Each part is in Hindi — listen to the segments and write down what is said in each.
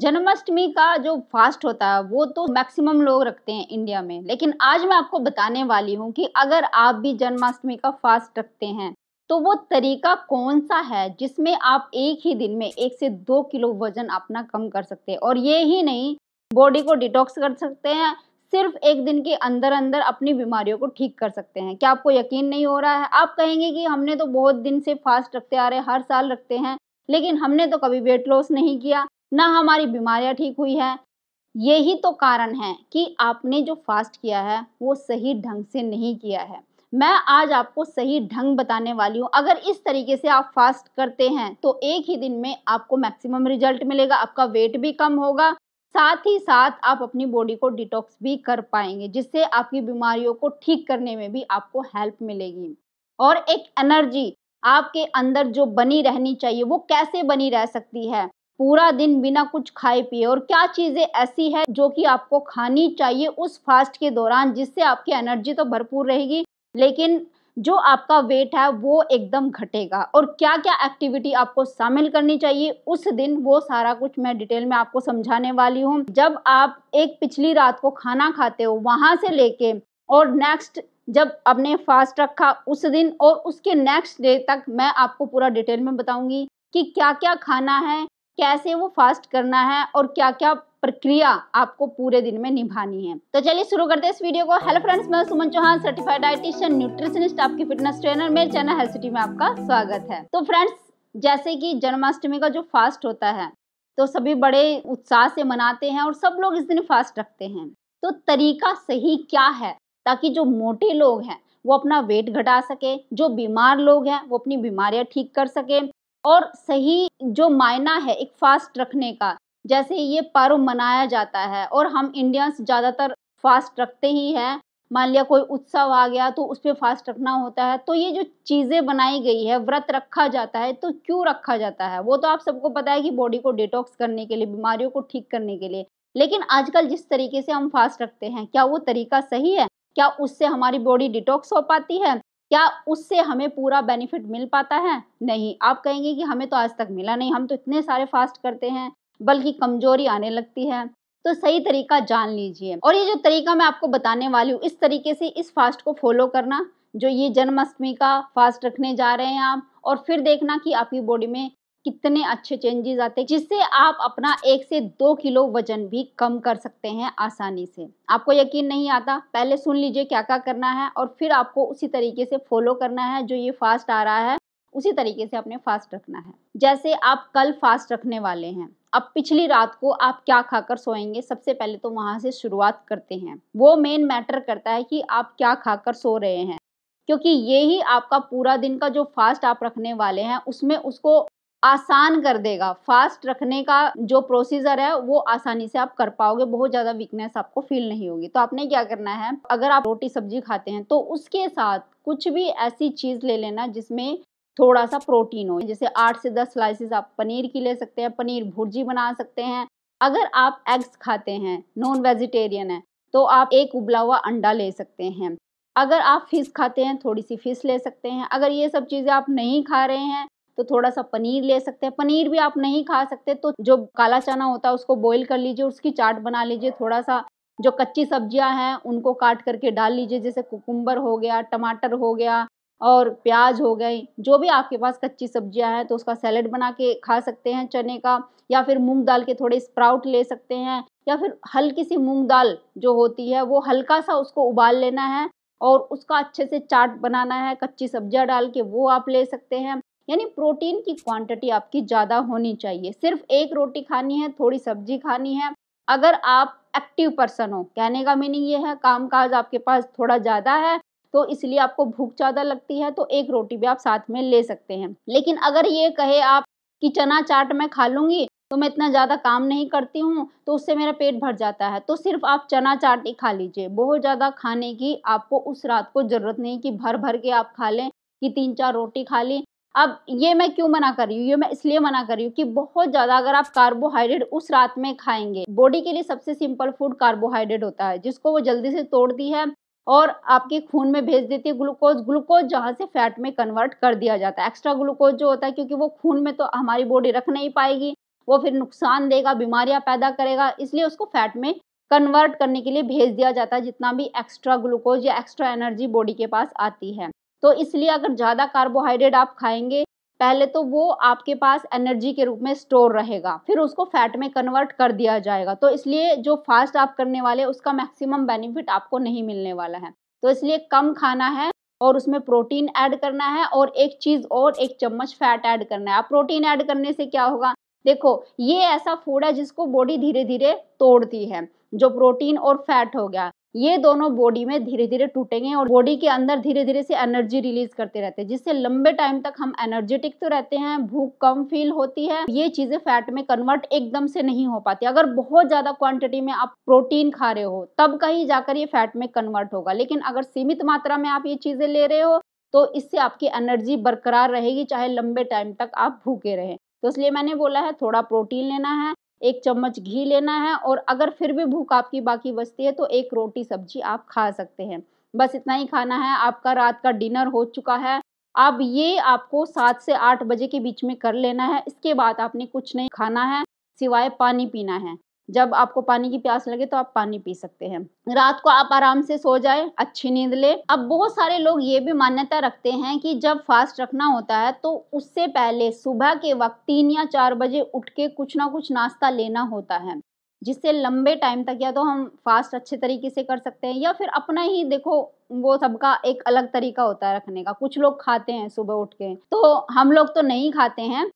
जन्माष्टमी का जो फास्ट होता है वो तो मैक्सिमम लोग रखते हैं इंडिया में लेकिन आज मैं आपको बताने वाली हूँ कि अगर आप भी जन्माष्टमी का फास्ट रखते हैं तो वो तरीका कौन सा है जिसमें आप एक ही दिन में एक से दो किलो वजन अपना कम कर सकते हैं और ये ही नहीं बॉडी को डिटॉक्स कर सकते हैं सिर्फ एक दिन के अंदर अंदर अपनी बीमारियों को ठीक कर सकते हैं क्या आपको यकीन नहीं हो रहा है आप कहेंगे कि हमने तो बहुत दिन से फास्ट रखते आ रहे हर साल रखते हैं लेकिन हमने तो कभी वेट लॉस नहीं किया ना हमारी बीमारियां ठीक हुई है यही तो कारण है कि आपने जो फास्ट किया है वो सही ढंग से नहीं किया है मैं आज आपको सही ढंग बताने वाली हूँ अगर इस तरीके से आप फास्ट करते हैं तो एक ही दिन में आपको मैक्सिमम रिजल्ट मिलेगा आपका वेट भी कम होगा साथ ही साथ आप अपनी बॉडी को डिटॉक्स भी कर पाएंगे जिससे आपकी बीमारियों को ठीक करने में भी आपको हेल्प मिलेगी और एक एनर्जी आपके अंदर जो बनी रहनी चाहिए वो कैसे बनी रह सकती है पूरा दिन बिना कुछ खाए पिए और क्या चीज़ें ऐसी है जो कि आपको खानी चाहिए उस फास्ट के दौरान जिससे आपकी एनर्जी तो भरपूर रहेगी लेकिन जो आपका वेट है वो एकदम घटेगा और क्या क्या एक्टिविटी आपको शामिल करनी चाहिए उस दिन वो सारा कुछ मैं डिटेल में आपको समझाने वाली हूँ जब आप एक पिछली रात को खाना खाते हो वहाँ से लेके और नेक्स्ट जब आपने फास्ट रखा उस दिन और उसके नेक्स्ट डे तक मैं आपको पूरा डिटेल में बताऊंगी कि क्या क्या खाना है कैसे वो फास्ट करना है और क्या क्या प्रक्रिया आपको पूरे दिन में निभानी है तो चलिए शुरू करते हैं इस वीडियो को हेलो फ्रेंड्स मैं Suman Chauhan certified dietitian nutritionist आपकी फिटनेस ट्रेनर मेरे चैनल हेल्थ सिटी में आपका स्वागत है तो फ्रेंड्स जैसे कि जन्माष्टमी का जो फास्ट होता है तो सभी बड़े उत्साह से मनाते हैं और सब लोग इस दिन फास्ट रखते हैं तो तरीका सही क्या है ताकि जो मोटे लोग हैं वो अपना वेट घटा सके जो बीमार लोग हैं वो अपनी बीमारियां ठीक कर सके और सही जो मायना है एक फास्ट रखने का जैसे ये पर्व मनाया जाता है और हम इंडियंस ज़्यादातर फास्ट रखते ही हैं मान लिया कोई उत्सव आ गया तो उस पर फास्ट रखना होता है तो ये जो चीज़ें बनाई गई है व्रत रखा जाता है तो क्यों रखा जाता है वो तो आप सबको पता है कि बॉडी को डिटॉक्स करने के लिए बीमारियों को ठीक करने के लिए लेकिन आजकल जिस तरीके से हम फास्ट रखते हैं क्या वो तरीका सही है क्या उससे हमारी बॉडी डिटॉक्स हो पाती है क्या उससे हमें पूरा बेनिफिट मिल पाता है नहीं आप कहेंगे कि हमें तो आज तक मिला नहीं हम तो इतने सारे फास्ट करते हैं बल्कि कमजोरी आने लगती है तो सही तरीका जान लीजिए और ये जो तरीका मैं आपको बताने वाली हूँ इस तरीके से इस फास्ट को फॉलो करना जो ये जन्माष्टमी का फास्ट रखने जा रहे हैं आप और फिर देखना कि आपकी बॉडी में कितने अच्छे चेंजेस आते हैं जिससे आप अपना एक से दो किलो वजन भी कम कर सकते हैं आसानी से आपको यकीन नहीं आता पहले सुन लीजिए क्या क्या करना है और फिर आपको उसी तरीके से फॉलो करना है जो ये फास्ट आ रहा है उसी तरीके से आपने फास्ट रखना है जैसे आप कल फास्ट रखने वाले हैं अब पिछली रात को आप क्या खाकर सोएंगे सबसे पहले तो वहां से शुरुआत करते हैं वो मेन मैटर करता है कि आप क्या खाकर सो रहे हैं क्योंकि ये ही आपका पूरा दिन का जो फास्ट आप रखने वाले हैं उसमें उसको आसान कर देगा फास्ट रखने का जो प्रोसीजर है वो आसानी से आप कर पाओगे बहुत ज़्यादा वीकनेस आपको फील नहीं होगी तो आपने क्या करना है अगर आप रोटी सब्जी खाते हैं तो उसके साथ कुछ भी ऐसी चीज़ ले लेना जिसमें थोड़ा सा प्रोटीन हो जैसे आठ से दस स्लाइसिस आप पनीर की ले सकते हैं पनीर भुर्जी बना सकते हैं अगर आप एग्स खाते हैं नॉन वेजिटेरियन है तो आप एक उबला हुआ अंडा ले सकते हैं अगर आप फिश खाते हैं थोड़ी सी फिश ले सकते हैं अगर ये सब चीज़ें आप नहीं खा रहे हैं तो थोड़ा सा पनीर ले सकते हैं पनीर भी आप नहीं खा सकते तो जो काला चना होता है उसको बॉईल कर लीजिए उसकी चाट बना लीजिए थोड़ा सा जो कच्ची सब्जियां हैं उनको काट करके डाल लीजिए जैसे कुकुम्बर हो गया टमाटर हो गया और प्याज हो गई जो भी आपके पास कच्ची सब्जियां हैं तो उसका सैलड बना के खा सकते हैं चने का या फिर मूंग दाल के थोड़े स्प्राउट ले सकते हैं या फिर हल्की सी मूंग दाल जो होती है वो हल्का सा उसको उबाल लेना है और उसका अच्छे से चाट बनाना है कच्ची सब्जियां डाल के वो आप ले सकते हैं यानी प्रोटीन की क्वांटिटी आपकी ज़्यादा होनी चाहिए सिर्फ एक रोटी खानी है थोड़ी सब्जी खानी है अगर आप एक्टिव पर्सन हो कहने का मीनिंग ये है काम काज आपके पास थोड़ा ज़्यादा है तो इसलिए आपको भूख ज़्यादा लगती है तो एक रोटी भी आप साथ में ले सकते हैं लेकिन अगर ये कहे आप कि चना चाट मैं खा लूँगी तो मैं इतना ज़्यादा काम नहीं करती हूँ तो उससे मेरा पेट भर जाता है तो सिर्फ आप चना चाट ही खा लीजिए बहुत ज़्यादा खाने की आपको उस रात को ज़रूरत नहीं कि भर भर के आप खा लें कि तीन चार रोटी खा लें अब ये मैं क्यों मना कर रही हूँ ये मैं इसलिए मना कर रही हूँ कि बहुत ज़्यादा अगर आप कार्बोहाइड्रेट उस रात में खाएंगे बॉडी के लिए सबसे सिंपल फूड कार्बोहाइड्रेट होता है जिसको वो जल्दी से तोड़ती है और आपके खून में भेज देती है ग्लूकोज ग्लूकोज जहाँ से फैट में कन्वर्ट कर दिया जाता है एक्स्ट्रा ग्लूकोज जो होता है क्योंकि वो खून में तो हमारी बॉडी रख नहीं पाएगी वो फिर नुकसान देगा बीमारियाँ पैदा करेगा इसलिए उसको फैट में कन्वर्ट करने के लिए भेज दिया जाता है जितना भी एक्स्ट्रा ग्लूकोज या एक्स्ट्रा एनर्जी बॉडी के पास आती है तो इसलिए अगर ज़्यादा कार्बोहाइड्रेट आप खाएंगे पहले तो वो आपके पास एनर्जी के रूप में स्टोर रहेगा फिर उसको फैट में कन्वर्ट कर दिया जाएगा तो इसलिए जो फास्ट आप करने वाले उसका मैक्सिमम बेनिफिट आपको नहीं मिलने वाला है तो इसलिए कम खाना है और उसमें प्रोटीन ऐड करना है और एक चीज़ और एक चम्मच फैट ऐड करना है आप प्रोटीन ऐड करने से क्या होगा देखो ये ऐसा फूड है जिसको बॉडी धीरे धीरे तोड़ती है जो प्रोटीन और फैट हो गया ये दोनों बॉडी में धीरे धीरे टूटेंगे और बॉडी के अंदर धीरे धीरे से एनर्जी रिलीज करते रहते हैं जिससे लंबे टाइम तक हम एनर्जेटिक तो रहते हैं भूख कम फील होती है ये चीजें फैट में कन्वर्ट एकदम से नहीं हो पाती अगर बहुत ज्यादा क्वांटिटी में आप प्रोटीन खा रहे हो तब कहीं जाकर ये फैट में कन्वर्ट होगा लेकिन अगर सीमित मात्रा में आप ये चीजें ले रहे हो तो इससे आपकी एनर्जी बरकरार रहेगी चाहे लंबे टाइम तक आप भूखे रहें तो इसलिए मैंने बोला है थोड़ा प्रोटीन लेना है एक चम्मच घी लेना है और अगर फिर भी भूख आपकी बाकी बचती है तो एक रोटी सब्जी आप खा सकते हैं बस इतना ही खाना है आपका रात का डिनर हो चुका है अब ये आपको सात से आठ बजे के बीच में कर लेना है इसके बाद आपने कुछ नहीं खाना है सिवाय पानी पीना है जब आपको पानी की प्यास लगे तो आप पानी पी सकते हैं रात को आप आराम से सो जाए अच्छी नींद ले अब बहुत सारे लोग ये भी मान्यता रखते हैं कि जब फास्ट रखना होता है तो उससे पहले सुबह के वक्त तीन या चार बजे उठ के कुछ ना कुछ नाश्ता लेना होता है जिससे लंबे टाइम तक या तो हम फास्ट अच्छे तरीके से कर सकते हैं या फिर अपना ही देखो वो सबका एक अलग तरीका होता है रखने का कुछ लोग खाते हैं सुबह उठ के तो हम लोग तो नहीं खाते हैं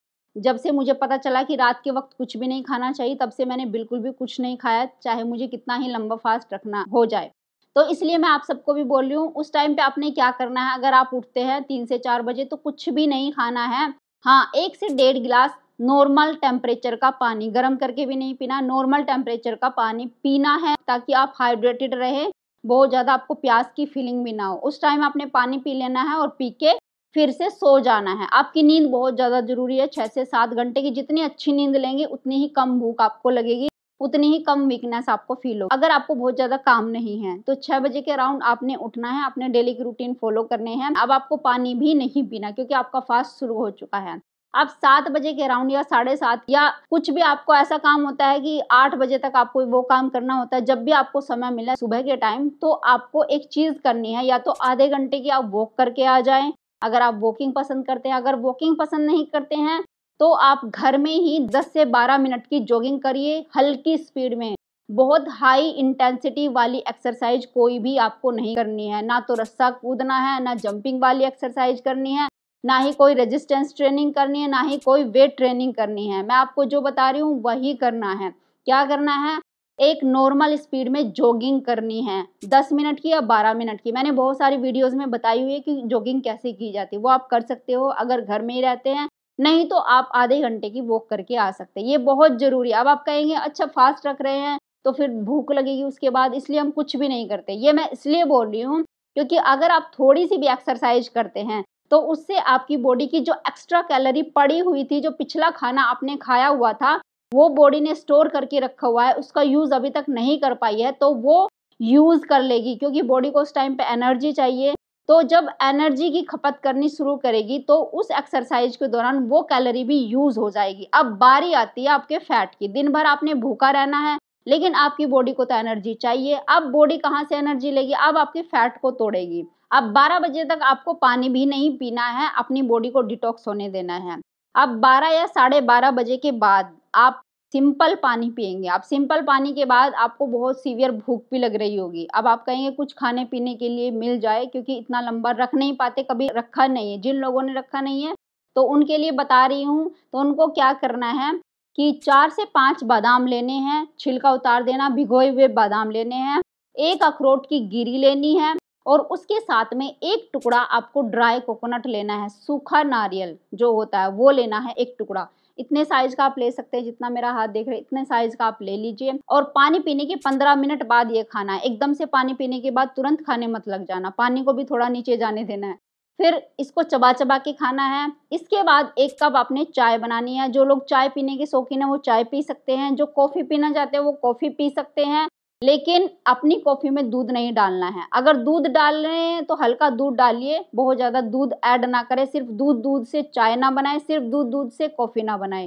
जब से मुझे पता चला कि रात के वक्त कुछ भी नहीं खाना चाहिए तब से मैंने बिल्कुल भी कुछ नहीं खाया चाहे मुझे कितना ही लंबा फास्ट रखना हो जाए तो इसलिए मैं आप सबको भी बोल रही हूँ उस टाइम पे आपने क्या करना है अगर आप उठते हैं तीन से चार बजे तो कुछ भी नहीं खाना है हाँ एक से डेढ़ गिलास नॉर्मल टेम्परेचर का पानी गर्म करके भी नहीं पीना नॉर्मल टेम्परेचर का पानी पीना है ताकि आप हाइड्रेटेड रहे बहुत ज़्यादा आपको प्यास की फीलिंग भी ना हो उस टाइम आपने पानी पी लेना है और पी के फिर से सो जाना है आपकी नींद बहुत ज़्यादा ज़रूरी है छः से सात घंटे की जितनी अच्छी नींद लेंगे उतनी ही कम भूख आपको लगेगी उतनी ही कम वीकनेस आपको फील हो अगर आपको बहुत ज़्यादा काम नहीं है तो छह बजे के अराउंड आपने उठना है अपने डेली की रूटीन फॉलो करने हैं अब आपको पानी भी नहीं पीना क्योंकि आपका फास्ट शुरू हो चुका है आप सात बजे के अराउंड या साढ़े सात या कुछ भी आपको ऐसा काम होता है कि आठ बजे तक आपको वो काम करना होता है जब भी आपको समय मिला सुबह के टाइम तो आपको एक चीज करनी है या तो आधे घंटे की आप वॉक करके आ जाएं अगर आप वॉकिंग पसंद करते हैं अगर वॉकिंग पसंद नहीं करते हैं तो आप घर में ही 10 से 12 मिनट की जॉगिंग करिए हल्की स्पीड में बहुत हाई इंटेंसिटी वाली एक्सरसाइज कोई भी आपको नहीं करनी है ना तो रस्सा कूदना है ना जंपिंग वाली एक्सरसाइज करनी है ना ही कोई रेजिस्टेंस ट्रेनिंग करनी है ना ही कोई वेट ट्रेनिंग करनी है मैं आपको जो बता रही हूँ वही करना है क्या करना है एक नॉर्मल स्पीड में जॉगिंग करनी है दस मिनट की या बारह मिनट की मैंने बहुत सारी वीडियोस में बताई हुई है कि जॉगिंग कैसे की जाती है वो आप कर सकते हो अगर घर में ही रहते हैं नहीं तो आप आधे घंटे की वॉक करके आ सकते हैं ये बहुत ज़रूरी है अब आप कहेंगे अच्छा फास्ट रख रहे हैं तो फिर भूख लगेगी उसके बाद इसलिए हम कुछ भी नहीं करते ये मैं इसलिए बोल रही हूँ क्योंकि अगर आप थोड़ी सी भी एक्सरसाइज करते हैं तो उससे आपकी बॉडी की जो एक्स्ट्रा कैलोरी पड़ी हुई थी जो पिछला खाना आपने खाया हुआ था वो बॉडी ने स्टोर करके रखा हुआ है उसका यूज़ अभी तक नहीं कर पाई है तो वो यूज़ कर लेगी क्योंकि बॉडी को उस टाइम पे एनर्जी चाहिए तो जब एनर्जी की खपत करनी शुरू करेगी तो उस एक्सरसाइज के दौरान वो कैलोरी भी यूज़ हो जाएगी अब बारी आती है आपके फैट की दिन भर आपने भूखा रहना है लेकिन आपकी बॉडी को तो एनर्जी चाहिए अब बॉडी कहाँ से एनर्जी लेगी अब आपके फैट को तोड़ेगी अब 12 बजे तक आपको पानी भी नहीं पीना है अपनी बॉडी को डिटॉक्स होने देना है अब 12 या साढ़े बारह बजे के बाद आप सिंपल पानी पियेंगे आप सिंपल पानी के बाद आपको बहुत सीवियर भूख भी लग रही होगी अब आप कहेंगे कुछ खाने पीने के लिए मिल जाए क्योंकि इतना लंबा रख नहीं पाते कभी रखा नहीं है जिन लोगों ने रखा नहीं है तो उनके लिए बता रही हूँ तो उनको क्या करना है कि चार से पांच बादाम लेने हैं छिलका उतार देना भिगोए हुए बादाम लेने हैं एक अखरोट की गिरी लेनी है और उसके साथ में एक टुकड़ा आपको ड्राई कोकोनट लेना है सूखा नारियल जो होता है वो लेना है एक टुकड़ा इतने साइज का आप ले सकते हैं जितना मेरा हाथ देख रहे इतने साइज का आप ले लीजिए और पानी पीने के पंद्रह मिनट बाद ये खाना है एकदम से पानी पीने के बाद तुरंत खाने मत लग जाना पानी को भी थोड़ा नीचे जाने देना है फिर इसको चबा चबा के खाना है इसके बाद एक कप आपने चाय बनानी है जो लोग चाय पीने के शौकीन है वो चाय पी सकते हैं जो कॉफ़ी पीना चाहते हैं वो कॉफ़ी पी सकते हैं लेकिन अपनी कॉफ़ी में दूध नहीं डालना है अगर दूध डाल रहे हैं तो हल्का दूध डालिए बहुत ज़्यादा दूध ऐड ना करें सिर्फ दूध दूध से चाय ना बनाएं सिर्फ दूध दूध से कॉफ़ी ना बनाएं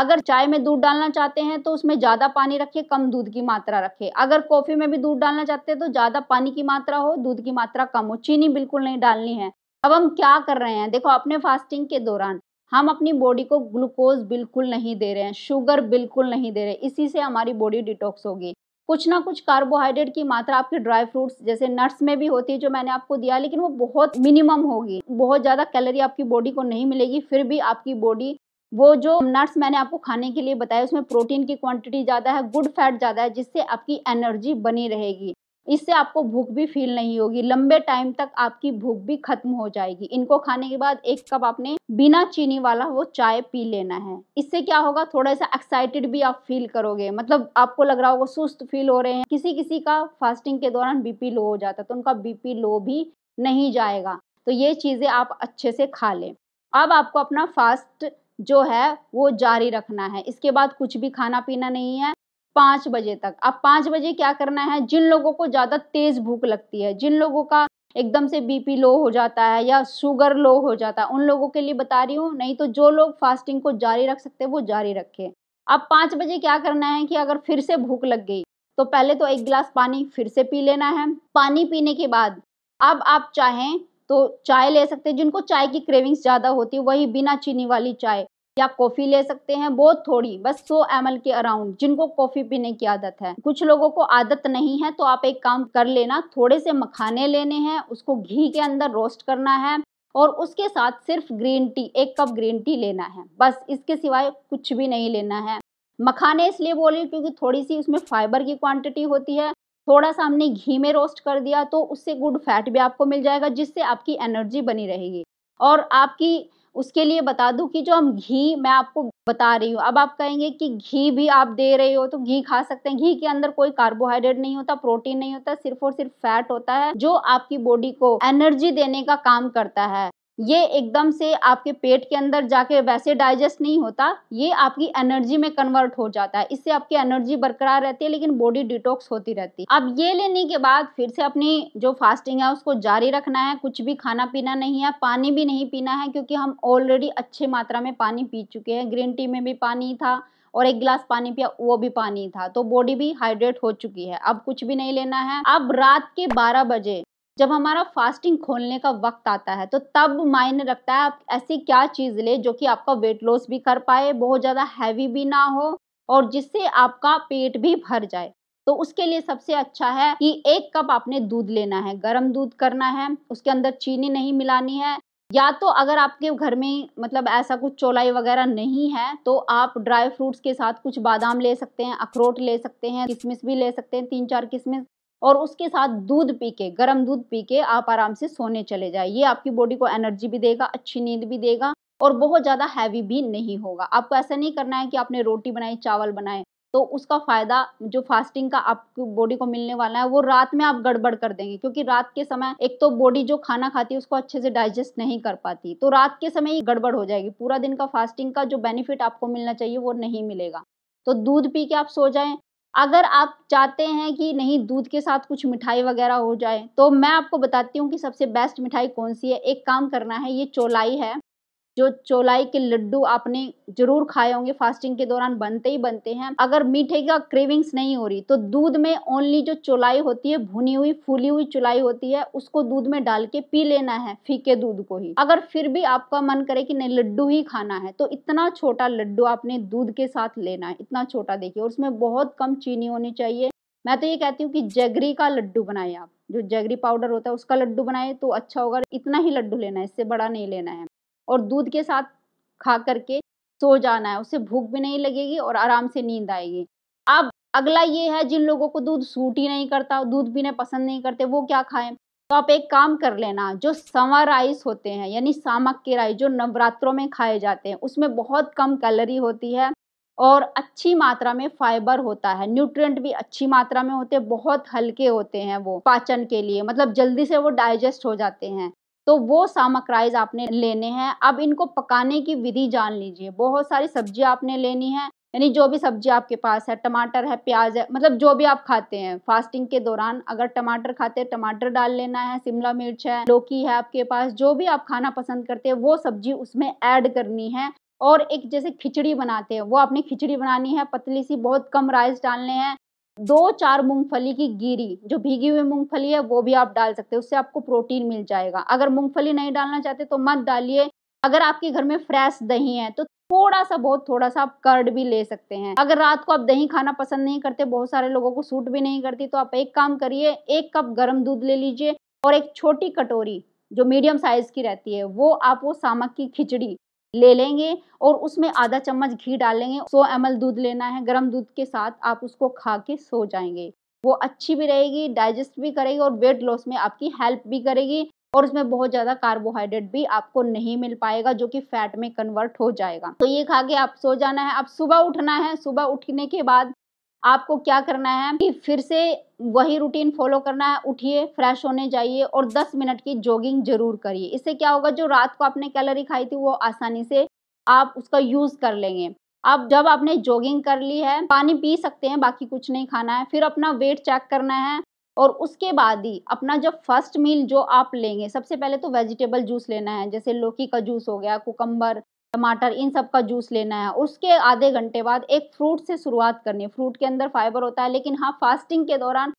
अगर चाय में दूध डालना चाहते हैं तो उसमें ज़्यादा पानी रखिए कम दूध की मात्रा रखें अगर कॉफ़ी में भी दूध डालना चाहते हैं तो ज़्यादा पानी की मात्रा हो दूध की मात्रा कम हो चीनी बिल्कुल नहीं डालनी है अब हम क्या कर रहे हैं देखो अपने फास्टिंग के दौरान हम अपनी बॉडी को ग्लूकोज बिल्कुल नहीं दे रहे हैं शुगर बिल्कुल नहीं दे रहे इसी से हमारी बॉडी डिटॉक्स होगी कुछ ना कुछ कार्बोहाइड्रेट की मात्रा आपके ड्राई फ्रूट्स जैसे नट्स में भी होती है जो मैंने आपको दिया लेकिन वो बहुत मिनिमम होगी बहुत ज़्यादा कैलोरी आपकी बॉडी को नहीं मिलेगी फिर भी आपकी बॉडी वो जो नट्स मैंने आपको खाने के लिए बताया उसमें प्रोटीन की क्वांटिटी ज़्यादा है गुड फैट ज़्यादा है जिससे आपकी एनर्जी बनी रहेगी इससे आपको भूख भी फील नहीं होगी लंबे टाइम तक आपकी भूख भी खत्म हो जाएगी इनको खाने के बाद एक कप आपने बिना चीनी वाला वो चाय पी लेना है इससे क्या होगा थोड़ा सा एक्साइटेड भी आप फील करोगे मतलब आपको लग रहा होगा सुस्त फील हो रहे हैं किसी किसी का फास्टिंग के दौरान बीपी लो हो जाता है तो उनका बीपी लो भी नहीं जाएगा तो ये चीज़ें आप अच्छे से खा लें अब आपको अपना फास्ट जो है वो जारी रखना है इसके बाद कुछ भी खाना पीना नहीं है पाँच बजे तक अब पाँच बजे क्या करना है जिन लोगों को ज़्यादा तेज़ भूख लगती है जिन लोगों का एकदम से बीपी लो हो जाता है या शुगर लो हो जाता है उन लोगों के लिए बता रही हूँ नहीं तो जो लोग फास्टिंग को जारी रख सकते हैं वो जारी रखें अब पाँच बजे क्या करना है कि अगर फिर से भूख लग गई तो पहले तो एक गिलास पानी फिर से पी लेना है पानी पीने के बाद अब आप चाहें तो चाय ले सकते हैं जिनको चाय की क्रेविंग्स ज़्यादा होती है वही बिना चीनी वाली चाय या कॉफ़ी ले सकते हैं बहुत थोड़ी बस सो एम के अराउंड जिनको कॉफ़ी पीने की आदत है कुछ लोगों को आदत नहीं है तो आप एक काम कर लेना थोड़े से मखाने लेने हैं उसको घी के अंदर रोस्ट करना है और उसके साथ सिर्फ ग्रीन टी एक कप ग्रीन टी लेना है बस इसके सिवाय कुछ भी नहीं लेना है मखाने इसलिए बोल रही क्योंकि थोड़ी सी उसमें फाइबर की क्वांटिटी होती है थोड़ा सा हमने घी में रोस्ट कर दिया तो उससे गुड फैट भी आपको मिल जाएगा जिससे आपकी एनर्जी बनी रहेगी और आपकी उसके लिए बता दूं कि जो हम घी मैं आपको बता रही हूँ अब आप कहेंगे कि घी भी आप दे रहे हो तो घी खा सकते हैं घी के अंदर कोई कार्बोहाइड्रेट नहीं होता प्रोटीन नहीं होता सिर्फ और सिर्फ फैट होता है जो आपकी बॉडी को एनर्जी देने का काम करता है ये एकदम से आपके पेट के अंदर जाके वैसे डाइजेस्ट नहीं होता ये आपकी एनर्जी में कन्वर्ट हो जाता है इससे आपकी एनर्जी बरकरार रहती है लेकिन बॉडी डिटॉक्स होती रहती है अब ये लेने के बाद फिर से अपनी जो फास्टिंग है उसको जारी रखना है कुछ भी खाना पीना नहीं है पानी भी नहीं पीना है क्योंकि हम ऑलरेडी अच्छे मात्रा में पानी पी चुके हैं ग्रीन टी में भी पानी था और एक गिलास पानी पिया वो भी पानी था तो बॉडी भी हाइड्रेट हो चुकी है अब कुछ भी नहीं लेना है अब रात के 12 बजे जब हमारा फास्टिंग खोलने का वक्त आता है तो तब मायने रखता है आप ऐसी क्या चीज़ ले जो कि आपका वेट लॉस भी कर पाए बहुत ज़्यादा हैवी भी ना हो और जिससे आपका पेट भी भर जाए तो उसके लिए सबसे अच्छा है कि एक कप आपने दूध लेना है गर्म दूध करना है उसके अंदर चीनी नहीं मिलानी है या तो अगर आपके घर में मतलब ऐसा कुछ चोलाई वगैरह नहीं है तो आप ड्राई फ्रूट्स के साथ कुछ बादाम ले सकते हैं अखरोट ले सकते हैं किशमिश भी ले सकते हैं तीन चार किशमिश और उसके साथ दूध पी के गर्म दूध पी के आप आराम से सोने चले जाए ये आपकी बॉडी को एनर्जी भी देगा अच्छी नींद भी देगा और बहुत ज़्यादा हैवी भी नहीं होगा आपको ऐसा नहीं करना है कि आपने रोटी बनाई चावल बनाए तो उसका फ़ायदा जो फास्टिंग का आपकी बॉडी को मिलने वाला है वो रात में आप गड़बड़ कर देंगे क्योंकि रात के समय एक तो बॉडी जो खाना खाती है उसको अच्छे से डाइजेस्ट नहीं कर पाती तो रात के समय ये गड़बड़ हो जाएगी पूरा दिन का फास्टिंग का जो बेनिफिट आपको मिलना चाहिए वो नहीं मिलेगा तो दूध पी के आप सो जाएं अगर आप चाहते हैं कि नहीं दूध के साथ कुछ मिठाई वगैरह हो जाए तो मैं आपको बताती हूँ कि सबसे बेस्ट मिठाई कौन सी है एक काम करना है ये चौलाई है जो चौलाई के लड्डू आपने जरूर खाए होंगे फास्टिंग के दौरान बनते ही बनते हैं अगर मीठे का क्रेविंग्स नहीं हो रही तो दूध में ओनली जो चौलाई होती है भुनी हुई फूली हुई चौलाई होती है उसको दूध में डाल के पी लेना है फीके दूध को ही अगर फिर भी आपका मन करे कि नहीं लड्डू ही खाना है तो इतना छोटा लड्डू आपने दूध के साथ लेना है इतना छोटा देखिए और उसमें बहुत कम चीनी होनी चाहिए मैं तो ये कहती हूँ कि जगरी का लड्डू बनाए आप जो जगरी पाउडर होता है उसका लड्डू बनाए तो अच्छा होगा इतना ही लड्डू लेना है इससे बड़ा नहीं लेना है और दूध के साथ खा करके सो जाना है उससे भूख भी नहीं लगेगी और आराम से नींद आएगी अब अगला ये है जिन लोगों को दूध सूट ही नहीं करता दूध पीने पसंद नहीं करते वो क्या खाएं तो आप एक काम कर लेना जो सवा राइस होते हैं यानी सामक के राइस जो नवरात्रों में खाए जाते हैं उसमें बहुत कम कैलोरी होती है और अच्छी मात्रा में फाइबर होता है न्यूट्रिएंट भी अच्छी मात्रा में होते हैं बहुत हल्के होते हैं वो पाचन के लिए मतलब जल्दी से वो डाइजेस्ट हो जाते हैं तो वो राइस आपने लेने हैं अब इनको पकाने की विधि जान लीजिए बहुत सारी सब्जी आपने लेनी है यानी जो भी सब्जी आपके पास है टमाटर है प्याज है मतलब जो भी आप खाते हैं फास्टिंग के दौरान अगर टमाटर खाते हैं टमाटर डाल लेना है शिमला मिर्च है लौकी है आपके पास जो भी आप खाना पसंद करते हैं वो सब्जी उसमें ऐड करनी है और एक जैसे खिचड़ी बनाते हैं वो आपने खिचड़ी बनानी है पतली सी बहुत कम राइस डालने हैं दो चार मूंगफली की गिरी जो भीगी हुई मूंगफली है वो भी आप डाल सकते हैं उससे आपको प्रोटीन मिल जाएगा अगर मूंगफली नहीं डालना चाहते तो मत डालिए अगर आपके घर में फ्रेश दही है तो थोड़ा सा बहुत थोड़ा सा आप कर्ड भी ले सकते हैं अगर रात को आप दही खाना पसंद नहीं करते बहुत सारे लोगों को सूट भी नहीं करती तो आप एक काम करिए एक कप गर्म दूध ले लीजिए और एक छोटी कटोरी जो मीडियम साइज की रहती है वो आप वो सामक की खिचड़ी ले लेंगे और उसमें आधा चम्मच घी डालेंगे 100 एम दूध लेना है गर्म दूध के साथ आप उसको खा के सो जाएंगे वो अच्छी भी रहेगी डाइजेस्ट भी करेगी और वेट लॉस में आपकी हेल्प भी करेगी और उसमें बहुत ज़्यादा कार्बोहाइड्रेट भी आपको नहीं मिल पाएगा जो कि फैट में कन्वर्ट हो जाएगा तो ये खा के आप सो जाना है आप सुबह उठना है सुबह उठने के बाद आपको क्या करना है कि फिर से वही रूटीन फॉलो करना है उठिए फ्रेश होने जाइए और 10 मिनट की जॉगिंग जरूर करिए इससे क्या होगा जो रात को आपने कैलोरी खाई थी वो आसानी से आप उसका यूज़ कर लेंगे आप जब आपने जॉगिंग कर ली है पानी पी सकते हैं बाकी कुछ नहीं खाना है फिर अपना वेट चेक करना है और उसके बाद ही अपना जब फर्स्ट मील जो आप लेंगे सबसे पहले तो वेजिटेबल जूस लेना है जैसे लौकी का जूस हो गया कुकम्बर टमाटर इन सब का जूस लेना है उसके आधे घंटे बाद एक फ्रूट से शुरुआत करनी है फ्रूट के अंदर फाइबर होता है लेकिन हाँ फास्टिंग के दौरान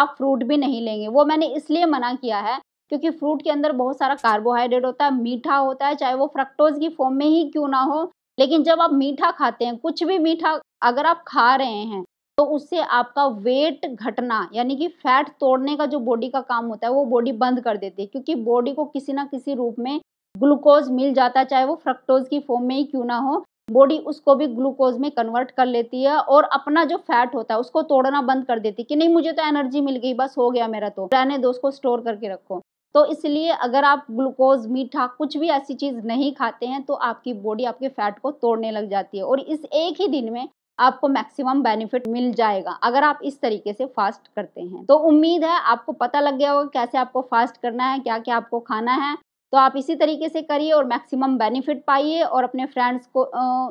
आप फ्रूट भी नहीं लेंगे वो मैंने इसलिए मना किया है क्योंकि फ्रूट के अंदर बहुत सारा कार्बोहाइड्रेट होता है मीठा होता है चाहे वो फ्रक्टोज की फॉर्म में ही क्यों ना हो लेकिन जब आप मीठा खाते हैं कुछ भी मीठा अगर आप खा रहे हैं तो उससे आपका वेट घटना यानी कि फैट तोड़ने का जो बॉडी का काम होता है वो बॉडी बंद कर देती है क्योंकि बॉडी को किसी ना किसी रूप में ग्लूकोज मिल जाता है चाहे वो फ्रक्टोज की फॉर्म में ही क्यों ना हो बॉडी उसको भी ग्लूकोज में कन्वर्ट कर लेती है और अपना जो फैट होता है उसको तोड़ना बंद कर देती है कि नहीं मुझे तो एनर्जी मिल गई बस हो गया मेरा तो रहने दो उसको स्टोर करके रखो तो इसलिए अगर आप ग्लूकोज मीठा कुछ भी ऐसी चीज़ नहीं खाते हैं तो आपकी बॉडी आपके फैट को तोड़ने लग जाती है और इस एक ही दिन में आपको मैक्सिमम बेनिफिट मिल जाएगा अगर आप इस तरीके से फास्ट करते हैं तो उम्मीद है आपको पता लग गया होगा कैसे आपको फास्ट करना है क्या क्या आपको खाना है तो आप इसी तरीके से करिए और मैक्सिमम बेनिफिट पाइए और अपने फ्रेंड्स को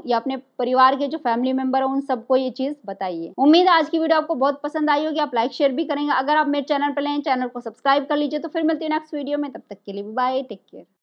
या अपने परिवार के जो फैमिली मेंबर हैं उन सबको ये चीज़ बताइए उम्मीद आज की वीडियो आपको बहुत पसंद आई होगी आप लाइक शेयर भी करेंगे अगर आप मेरे चैनल पर लें चैनल को सब्सक्राइब कर लीजिए तो फिर मिलती है नेक्स्ट वीडियो में तब तक के लिए बाय टेक केयर